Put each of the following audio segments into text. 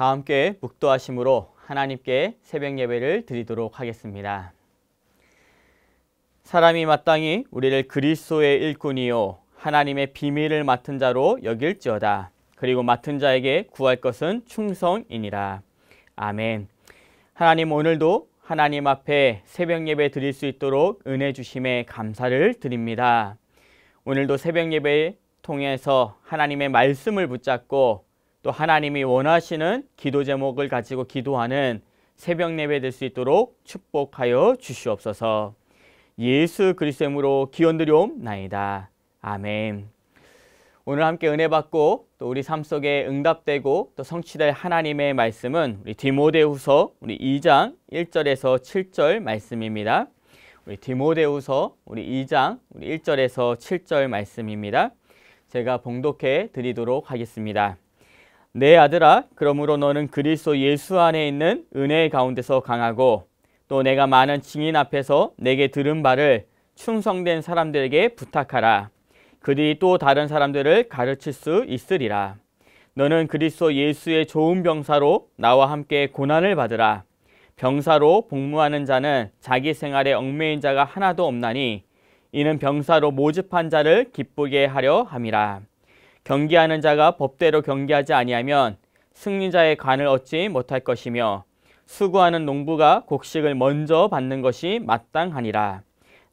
다 함께 묵도하심으로 하나님께 새벽 예배를 드리도록 하겠습니다. 사람이 마땅히 우리를 그리스도의 일꾼이요 하나님의 비밀을 맡은 자로 여길지어다. 그리고 맡은 자에게 구할 것은 충성이니라. 아멘. 하나님 오늘도 하나님 앞에 새벽 예배 드릴 수 있도록 은혜 주심에 감사를 드립니다. 오늘도 새벽 예배 통해서 하나님의 말씀을 붙잡고 또 하나님이 원하시는 기도 제목을 가지고 기도하는 새벽 예배 될 수 있도록 축복하여 주시옵소서. 예수 그리스도의 이름으로 기원 드려옵나이다. 아멘. 오늘 함께 은혜 받고 또 우리 삶 속에 응답되고 또 성취될 하나님의 말씀은 우리 디모데후서 우리 2장 1절에서 7절 말씀입니다. 우리 디모데후서 우리 2장 우리 1절에서 7절 말씀입니다. 제가 봉독해 드리도록 하겠습니다. 내 아들아 그러므로 너는 그리스도 예수 안에 있는 은혜 의 가운데서 강하고 또 내가 많은 증인 앞에서 내게 들은 바를 충성된 사람들에게 부탁하라. 그들이 또 다른 사람들을 가르칠 수 있으리라. 너는 그리스도 예수의 좋은 병사로 나와 함께 고난을 받으라. 병사로 복무하는 자는 자기 생활에 얽매인 자가 하나도 없나니 이는 병사로 모집한 자를 기쁘게 하려 함이라. 경기하는 자가 법대로 경기하지 아니하면 승리자의 관을 얻지 못할 것이며 수구하는 농부가 곡식을 먼저 받는 것이 마땅하니라.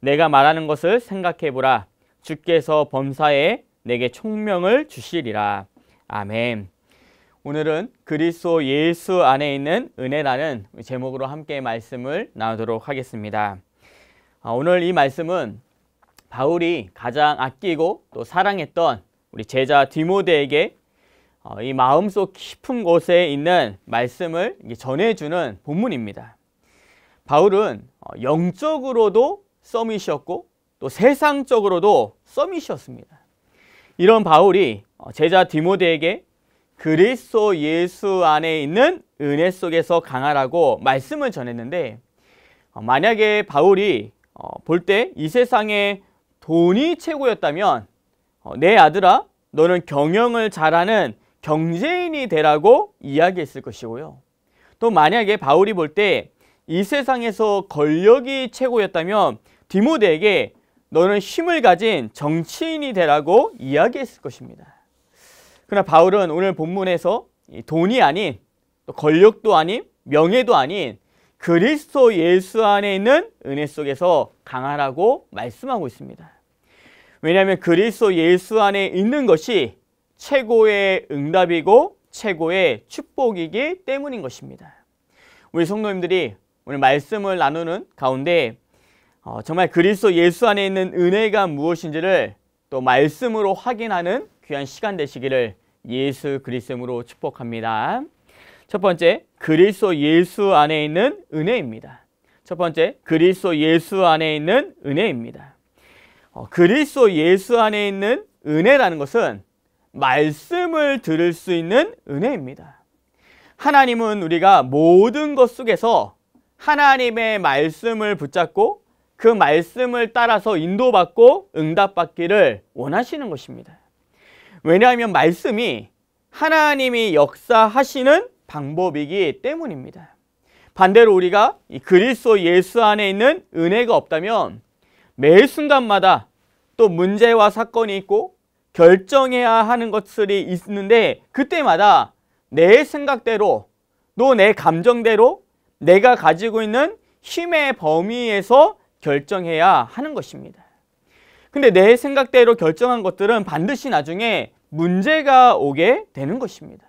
내가 말하는 것을 생각해 보라. 주께서 범사에 내게 총명을 주시리라. 아멘. 오늘은 그리스도 예수 안에 있는 은혜라는 제목으로 함께 말씀을 나누도록 하겠습니다. 아, 오늘 이 말씀은 바울이 가장 아끼고 또 사랑했던 우리 제자 디모데에게 어, 이 마음속 깊은 곳에 있는 말씀을 전해주는 본문입니다. 바울은 어, 영적으로도 썸이셨고 또 세상적으로도 썸이셨습니다. 이런 바울이 어, 제자 디모데에게 그리스도 예수 안에 있는 은혜 속에서 강하라고 말씀을 전했는데 만약에 바울이 볼 때 이 세상에 돈이 최고였다면 내 어, 네 아들아 너는 경영을 잘하는 경제인이 되라고 이야기했을 것이고요. 또 만약에 바울이 볼 때 이 세상에서 권력이 최고였다면 디모데에게 너는 힘을 가진 정치인이 되라고 이야기했을 것입니다. 그러나 바울은 오늘 본문에서 돈이 아닌 권력도 아닌 명예도 아닌 그리스도 예수 안에 있는 은혜 속에서 강하라고 말씀하고 있습니다. 왜냐하면 그리스도 예수 안에 있는 것이 최고의 응답이고 최고의 축복이기 때문인 것입니다. 우리 성도님들이 오늘 말씀을 나누는 가운데 어, 정말 그리스도 예수 안에 있는 은혜가 무엇인지를 또 말씀으로 확인하는 귀한 시간 되시기를 예수 그리스도로 축복합니다. 첫 번째, 그리스도 예수 안에 있는 은혜입니다. 첫 번째, 그리스도 예수 안에 있는 은혜입니다. 어, 그리스도 예수 안에 있는 은혜라는 것은 말씀을 들을 수 있는 은혜입니다. 하나님은 우리가 모든 것 속에서 하나님의 말씀을 붙잡고 그 말씀을 따라서 인도받고 응답받기를 원하시는 것입니다. 왜냐하면 말씀이 하나님이 역사하시는 방법이기 때문입니다. 반대로 우리가 그리스도 예수 안에 있는 은혜가 없다면 매 순간마다 또 문제와 사건이 있고 결정해야 하는 것들이 있는데 그때마다 내 생각대로 또 내 감정대로 내가 가지고 있는 힘의 범위에서 결정해야 하는 것입니다. 근데 내 생각대로 결정한 것들은 반드시 나중에 문제가 오게 되는 것입니다.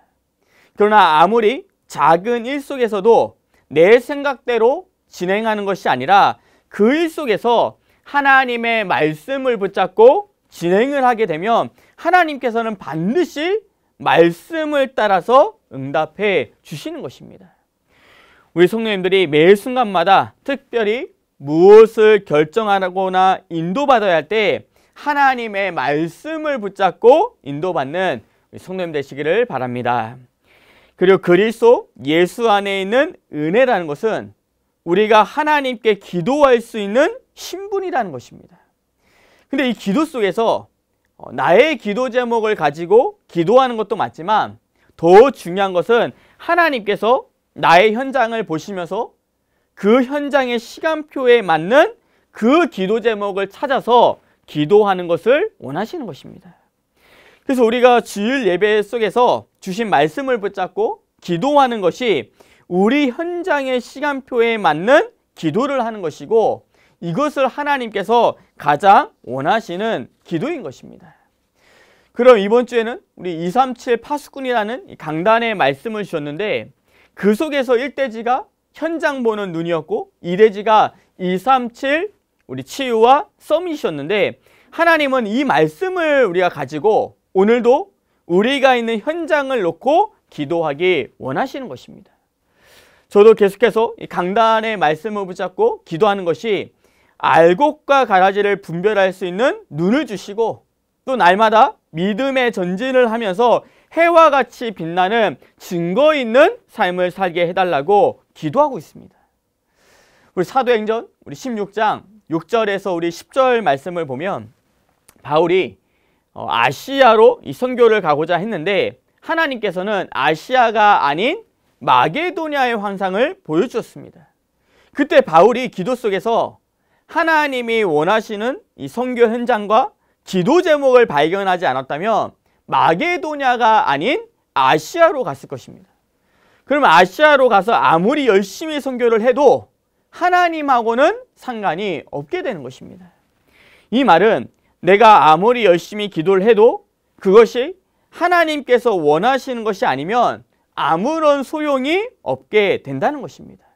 그러나 아무리 작은 일 속에서도 내 생각대로 진행하는 것이 아니라 그 일 속에서 하나님의 말씀을 붙잡고 진행을 하게 되면 하나님께서는 반드시 말씀을 따라서 응답해 주시는 것입니다. 우리 성도님들이 매 순간마다 특별히 무엇을 결정하거나 인도받아야 할 때 하나님의 말씀을 붙잡고 인도받는 성도님 되시기를 바랍니다. 그리고 그리스도 예수 안에 있는 은혜라는 것은 우리가 하나님께 기도할 수 있는 신분이라는 것입니다. 근데 이 기도 속에서 어, 나의 기도 제목을 가지고 기도하는 것도 맞지만 더 중요한 것은 하나님께서 나의 현장을 보시면서 그 현장의 시간표에 맞는 그 기도 제목을 찾아서 기도하는 것을 원하시는 것입니다. 그래서 우리가 주일 예배 속에서 주신 말씀을 붙잡고 기도하는 것이 우리 현장의 시간표에 맞는 기도를 하는 것이고 이것을 하나님께서 가장 원하시는 기도인 것입니다. 그럼 이번 주에는 우리 237 파수꾼이라는 강단의 말씀을 주셨는데 그 속에서 1대지가 현장 보는 눈이었고 2대지가 237 우리 치유와 썸이셨는데 하나님은 이 말씀을 우리가 가지고 오늘도 우리가 있는 현장을 놓고 기도하기 원하시는 것입니다. 저도 계속해서 강단의 말씀을 붙잡고 기도하는 것이 알곡과 가라지를 분별할 수 있는 눈을 주시고 또 날마다 믿음의 전진을 하면서 해와 같이 빛나는 증거 있는 삶을 살게 해달라고 기도하고 있습니다. 우리 사도행전 우리 16장 6절에서 우리 10절 말씀을 보면 바울이 어, 아시아로 이 선교를 가고자 했는데 하나님께서는 아시아가 아닌 마게도냐의 환상을 보여주었습니다. 그때 바울이 기도 속에서 하나님이 원하시는 이 선교 현장과 기도 제목을 발견하지 않았다면 마게도냐가 아닌 아시아로 갔을 것입니다. 그럼 아시아로 가서 아무리 열심히 선교를 해도 하나님하고는 상관이 없게 되는 것입니다. 이 말은 내가 아무리 열심히 기도를 해도 그것이 하나님께서 원하시는 것이 아니면 아무런 소용이 없게 된다는 것입니다.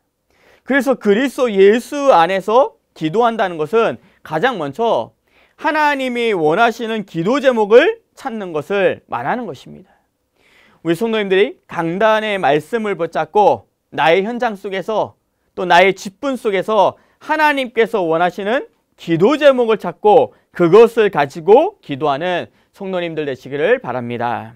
그래서 그리스도 예수 안에서 기도한다는 것은 가장 먼저 하나님이 원하시는 기도 제목을 찾는 것을 말하는 것입니다. 우리 성도님들이 강단의 말씀을 붙잡고 나의 현장 속에서 또 나의 직분 속에서 하나님께서 원하시는 기도 제목을 찾고 그것을 가지고 기도하는 성도님들 되시기를 바랍니다.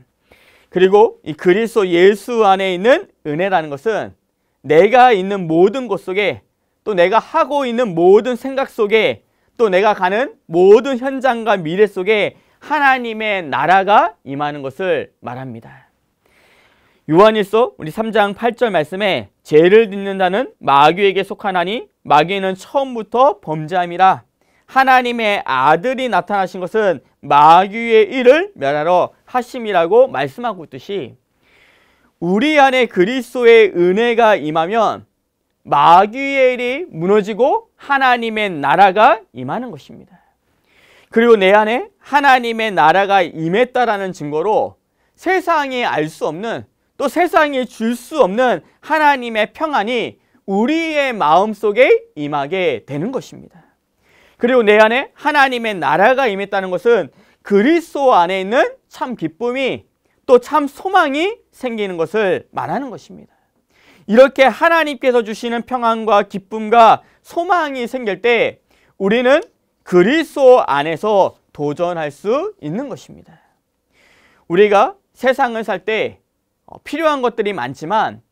그리고 이 그리스도 예수 안에 있는 은혜라는 것은 내가 있는 모든 곳 속에 또 내가 하고 있는 모든 생각 속에 또 내가 가는 모든 현장과 미래 속에 하나님의 나라가 임하는 것을 말합니다. 요한일서 우리 3장 8절 말씀에 죄를 짓는다는 마귀에게 속하나니 마귀는 처음부터 범죄함이라 하나님의 아들이 나타나신 것은 마귀의 일을 멸하러 하심이라고 말씀하고 있듯이 우리 안에 그리스도의 은혜가 임하면 마귀의 일이 무너지고 하나님의 나라가 임하는 것입니다. 그리고 내 안에 하나님의 나라가 임했다라는 증거로 세상이 알 수 없는 또 세상이 줄 수 없는 하나님의 평안이 우리의 마음속에 임하게 되는 것입니다. 그리고 내 안에 하나님의 나라가 임했다는 것은 그리스도 안에 있는 참 기쁨이 또 참 소망이 생기는 것을 말하는 것입니다. 이렇게 하나님께서 주시는 평안과 기쁨과 소망이 생길 때 우리는 그리스도 안에서 도전할 수 있는 것입니다. 우리가 세상을 살때 어, 필요한 것들이 많지만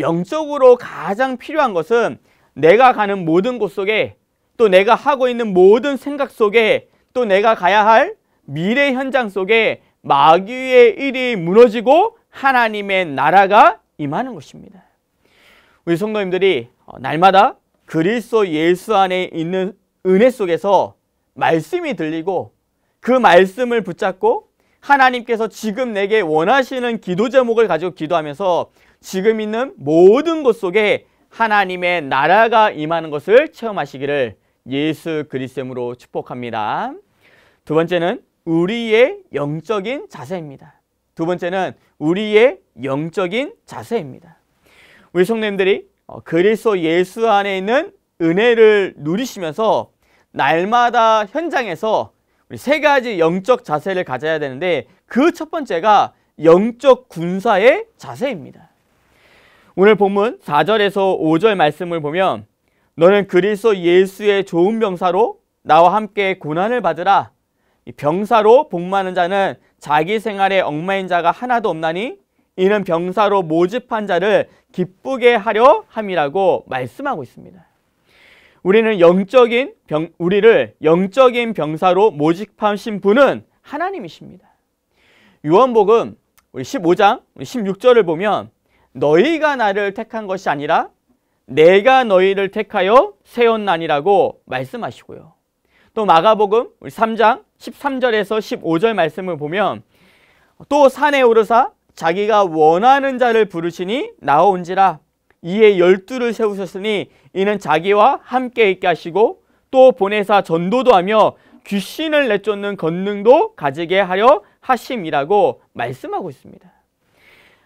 영적으로 가장 필요한 것은 내가 가는 모든 곳 속에 또 내가 하고 있는 모든 생각 속에 또 내가 가야 할 미래 현장 속에 마귀의 일이 무너지고 하나님의 나라가 임하는 것입니다. 우리 성도님들이 어, 날마다 그리스도 예수 안에 있는 은혜 속에서 말씀이 들리고 그 말씀을 붙잡고 하나님께서 지금 내게 원하시는 기도 제목을 가지고 기도하면서 지금 있는 모든 곳 속에 하나님의 나라가 임하는 것을 체험하시기를 예수 그리스도로 축복합니다. 두 번째는 우리의 영적인 자세입니다. 두 번째는 우리의 영적인 자세입니다. 우리 성님들이 어, 그리스도 예수 안에 있는 은혜를 누리시면서 날마다 현장에서 우리 세 가지 영적 자세를 가져야 되는데 그 첫 번째가 영적 군사의 자세입니다. 오늘 본문 4절에서 5절 말씀을 보면 너는 그리스도 예수의 좋은 병사로 나와 함께 고난을 받으라. 병사로 복 많은 자는 자기 생활에 얽마인 자가 하나도 없나니 이는 병사로 모집한 자를 기쁘게 하려 함이라고 말씀하고 있습니다. 우리는 영적인 병, 우리를 영적인 병사로 모집하신 분은 하나님이십니다. 요한복음 15장 16절을 보면 너희가 나를 택한 것이 아니라 내가 너희를 택하여 세웠나니라고 말씀하시고요. 또 마가복음 3장 13절에서 15절 말씀을 보면 또 산에 오르사 자기가 원하는 자를 부르시니 나온지라 이에 열두를 세우셨으니 이는 자기와 함께 있게 하시고 또 보내사 전도도 하며 귀신을 내쫓는 권능도 가지게 하려 하심이라고 말씀하고 있습니다.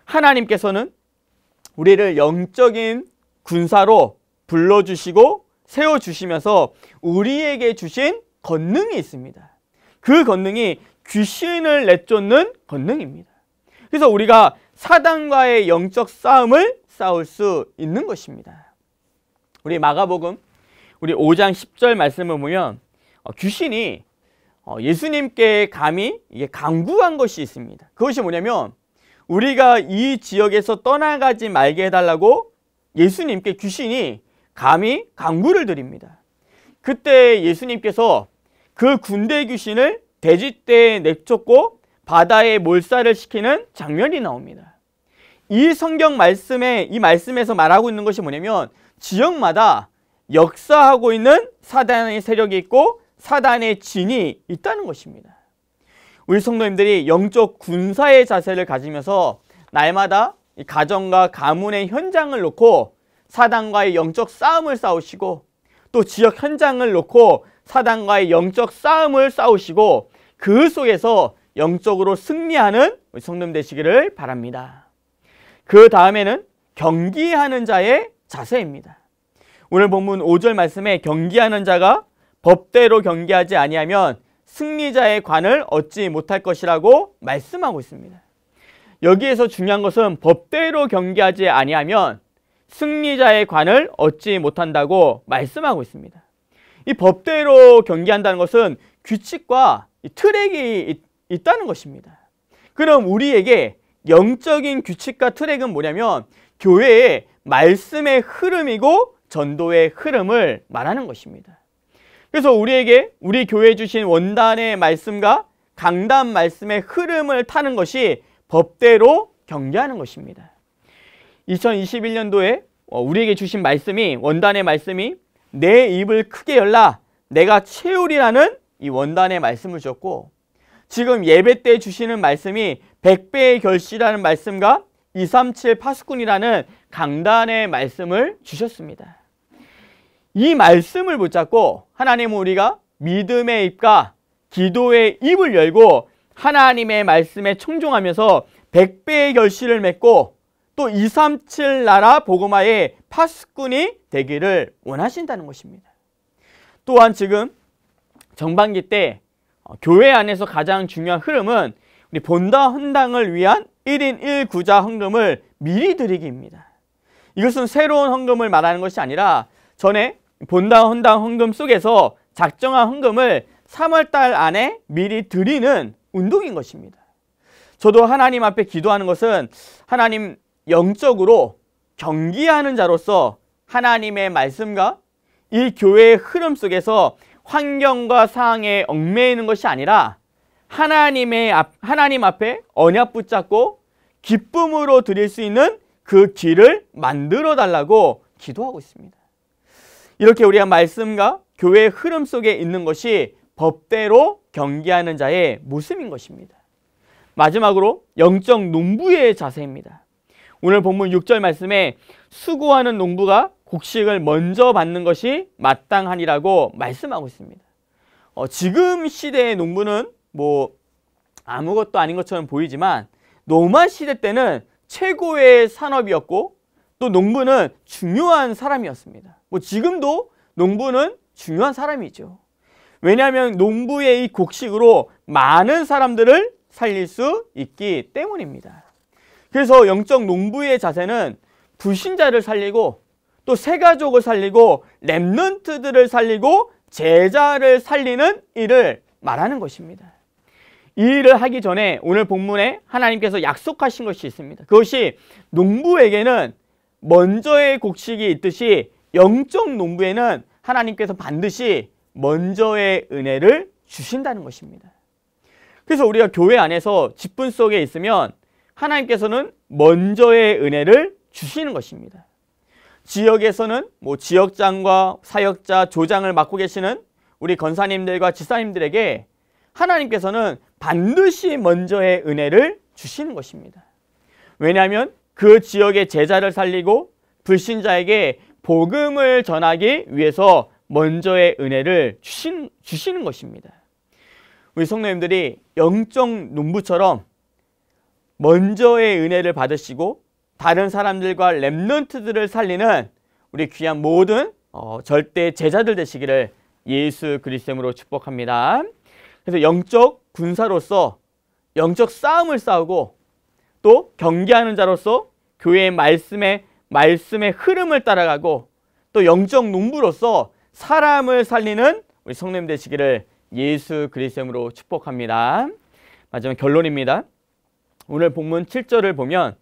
하나님께서는 우리를 영적인 군사로 불러주시고 세워주시면서 우리에게 주신 권능이 있습니다. 그 권능이 귀신을 내쫓는 권능입니다. 그래서 우리가 사단과의 영적 싸움을 싸울 수 있는 것입니다. 우리 마가복음 우리 5장 10절 말씀을 보면 어, 귀신이 어, 예수님께 감히 강구한 것이 있습니다. 그것이 뭐냐면 우리가 이 지역에서 떠나가지 말게 해달라고 예수님께 귀신이 감히 강구를 드립니다. 그때 예수님께서 그 군대 귀신을 돼지떼에 내쫓고 바다에 몰살을 시키는 장면이 나옵니다. 이 성경 말씀에 이 말씀에서 말하고 있는 것이 뭐냐면 지역마다 역사하고 있는 사단의 세력이 있고 사단의 진이 있다는 것입니다. 우리 성도님들이 영적 군사의 자세를 가지면서 날마다 가정과 가문의 현장을 놓고 사단과의 영적 싸움을 싸우시고 또 지역 현장을 놓고 사단과의 영적 싸움을 싸우시고 그 속에서 영적으로 승리하는 성님 되시기를 바랍니다. 그 다음에는 경기하는 자의 자세입니다. 오늘 본문 5절 말씀에 경기하는 자가 법대로 경기하지 아니하면 승리자의 관을 얻지 못할 것이라고 말씀하고 있습니다. 여기에서 중요한 것은 법대로 경기하지 아니하면 승리자의 관을 얻지 못한다고 말씀하고 있습니다. 이 법대로 경기한다는 것은 규칙과 트랙이 있다는 것입니다. 그럼 우리에게 영적인 규칙과 트랙은 뭐냐면 교회의 말씀의 흐름이고 전도의 흐름을 말하는 것입니다. 그래서 우리에게 우리 교회 주신 원단의 말씀과 강단 말씀의 흐름을 타는 것이 법대로 경계하는 것입니다. 2021년도에 어, 우리에게 주신 말씀이 원단의 말씀이 내 입을 크게 열라 내가 채우리라는 이 원단의 말씀을 주고 지금 예배 때 주시는 말씀이 100배의 결실이라는 말씀과 237 파수꾼이라는 강단의 말씀을 주셨습니다. 이 말씀을 붙잡고 하나님은 우리가 믿음의 입과 기도의 입을 열고 하나님의 말씀에 청종하면서 1배의 결실을 맺고 또 237 나라 복음화의 파수꾼이 되기를 원하신다는 것입니다. 또한 지금 정반기 때 어, 교회 안에서 가장 중요한 흐름은 우리 본다 헌당을 위한 1인 1구자 헌금을 미리 드리기입니다. 이것은 새로운 헌금을 말하는 것이 아니라 전에 본다 헌당 헌금 속에서 작정한 헌금을 3월달 안에 미리 드리는 운동인 것입니다. 저도 하나님 앞에 기도하는 것은 하나님 영적으로 경기하는 자로서 하나님의 말씀과 이 교회의 흐름 속에서 환경과 상황에 얽매이는 것이 아니라 하나님의 앞, 하나님 앞에 언약 붙잡고 기쁨으로 드릴 수 있는 그 길을 만들어 달라고 기도하고 있습니다. 이렇게 우리의 말씀과 교회의 흐름 속에 있는 것이 법대로 경계하는 자의 모습인 것입니다. 마지막으로 영적 농부의 자세입니다. 오늘 본문 6절 말씀에 수고하는 농부가 곡식을 먼저 받는 것이 마땅하니라고 말씀하고 있습니다. 어, 지금 시대의 농부는 뭐 아무것도 아닌 것처럼 보이지만 노마 시대 때는 최고의 산업이었고 또 농부는 중요한 사람이었습니다. 뭐 지금도 농부는 중요한 사람이죠. 왜냐하면 농부의 이 곡식으로 많은 사람들을 살릴 수 있기 때문입니다. 그래서 영적 농부의 자세는 불신자를 살리고 또 새가족을 살리고 렘넌트들을 살리고 제자를 살리는 일을 말하는 것입니다. 이 일을 하기 전에 오늘 본문에 하나님께서 약속하신 것이 있습니다. 그것이 농부에게는 먼저의 곡식이 있듯이 영적 농부에는 하나님께서 반드시 먼저의 은혜를 주신다는 것입니다. 그래서 우리가 교회 안에서 직분 속에 있으면 하나님께서는 먼저의 은혜를 주시는 것입니다. 지역에서는 뭐 지역장과 사역자, 조장을 맡고 계시는 우리 건사님들과 지사님들에게 하나님께서는 반드시 먼저의 은혜를 주시는 것입니다. 왜냐하면 그 지역의 제자를 살리고 불신자에게 복음을 전하기 위해서 먼저의 은혜를 주신, 주시는 것입니다. 우리 성도님들이 영적 눈부처럼 먼저의 은혜를 받으시고 다른 사람들과 랩런트들을 살리는 우리 귀한 모든 어, 절대 제자들 되시기를 예수 그리스도로 축복합니다. 그래서 영적 군사로서 영적 싸움을 싸우고 또 경계하는 자로서 교회의 말씀의 말씀의 흐름을 따라가고 또 영적 농부로서 사람을 살리는 우리 성님 되시기를 예수 그리스도로 축복합니다. 마지막 결론입니다. 오늘 본문 7절을 보면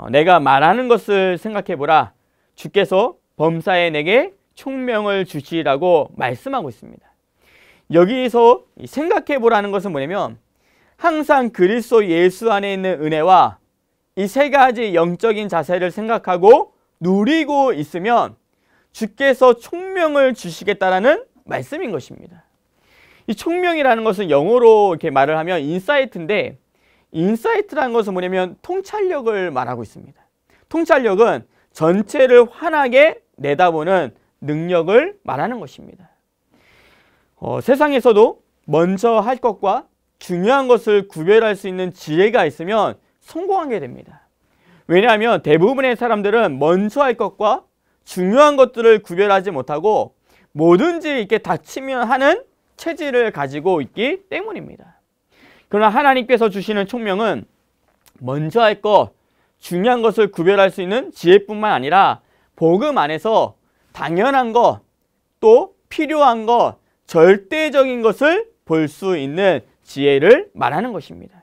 어, 내가 말하는 것을 생각해보라. 주께서 범사에 내게 총명을 주시라고 말씀하고 있습니다. 여기서 생각해보라는 것은 뭐냐면 항상 그리스도 예수 안에 있는 은혜와 이 세 가지 영적인 자세를 생각하고 누리고 있으면 주께서 총명을 주시겠다라는 말씀인 것입니다. 이 총명이라는 것은 영어로 이렇게 말을 하면 인사이트인데 인사이트라는 것은 뭐냐면 통찰력을 말하고 있습니다. 통찰력은 전체를 환하게 내다보는 능력을 말하는 것입니다. 어, 세상에서도 먼저 할 것과 중요한 것을 구별할 수 있는 지혜가 있으면 성공하게 됩니다. 왜냐하면 대부분의 사람들은 먼저 할 것과 중요한 것들을 구별하지 못하고 뭐든지 이렇게 닥치면 하는 체질을 가지고 있기 때문입니다. 그러나 하나님께서 주시는 총명은 먼저 할 것, 중요한 것을 구별할 수 있는 지혜뿐만 아니라 복음 안에서 당연한 것, 또 필요한 것, 절대적인 것을 볼 수 있는 지혜를 말하는 것입니다.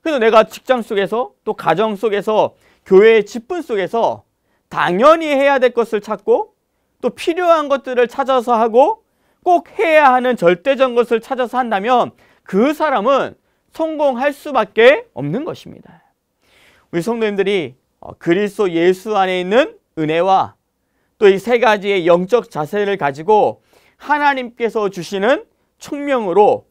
그래서 내가 직장 속에서 또 가정 속에서 교회의 직분 속에서 당연히 해야 될 것을 찾고 또 필요한 것들을 찾아서 하고 꼭 해야 하는 절대적 것을 찾아서 한다면 그 사람은 성공할 수밖에 없는 것입니다. 우리 성도님들이 어, 그리스도 예수 안에 있는 은혜와 또 이 세 가지의 영적 자세를 가지고 하나님께서 주시는 총명으로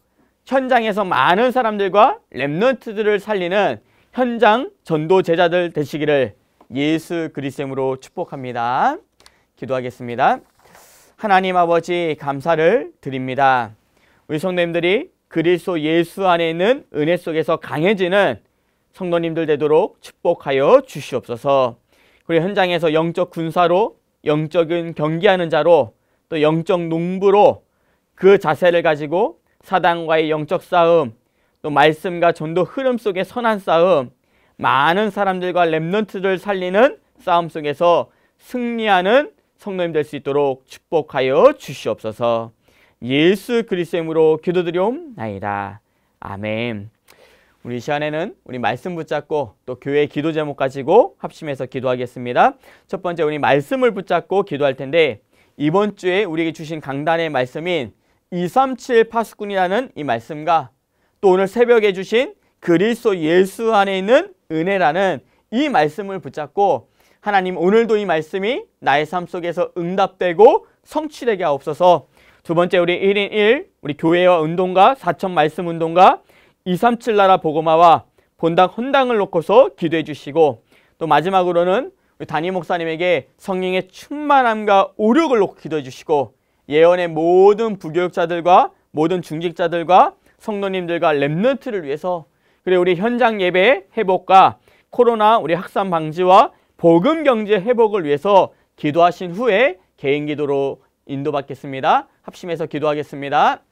현장에서 많은 사람들과 랩넌트들을 살리는 현장 전도 제자들 되시기를 예수 그리스도로 축복합니다. 기도하겠습니다. 하나님 아버지 감사를 드립니다. 우리 성도님들이 그리스도 예수 안에 있는 은혜 속에서 강해지는 성도님들 되도록 축복하여 주시옵소서. 그리고 현장에서 영적 군사로 영적인 경기하는 자로 또 영적 농부로 그 자세를 가지고 사단과의 영적 싸움 또 말씀과 전도 흐름 속의 선한 싸움 많은 사람들과 랩런트를 살리는 싸움 속에서 승리하는 성도님 될 수 있도록 축복하여 주시옵소서. 예수 그리스도의 이름으로 기도드리옵나이다. 아멘. 우리 시간에는 우리 말씀 붙잡고 또 교회 기도 제목 가지고 합심해서 기도하겠습니다. 첫 번째 우리 말씀을 붙잡고 기도할 텐데 이번 주에 우리에게 주신 강단의 말씀인 237 파수꾼이라는 이 말씀과 또 오늘 새벽에 주신 그리스도 예수 안에 있는 은혜라는 이 말씀을 붙잡고 하나님 오늘도 이 말씀이 나의 삶 속에서 응답되고 성취되게 하옵소서 두 번째 우리 1인 1 우리 교회와 운동가 사천 말씀 운동가237 나라 보고마와 본당 헌당을 놓고서 기도해 주시고 또 마지막으로는 우리 담임 목사님에게 성령의 충만함과 오력을 놓고 기도해 주시고 예언의 모든 부교육자들과 모든 중직자들과 성도님들과 랩너트를 위해서 그리고 우리 현장 예배 회복과 코로나 우리 확산 방지와 복음 경제 회복을 위해서 기도하신 후에 개인 기도로 인도받겠습니다. 합심해서 기도하겠습니다.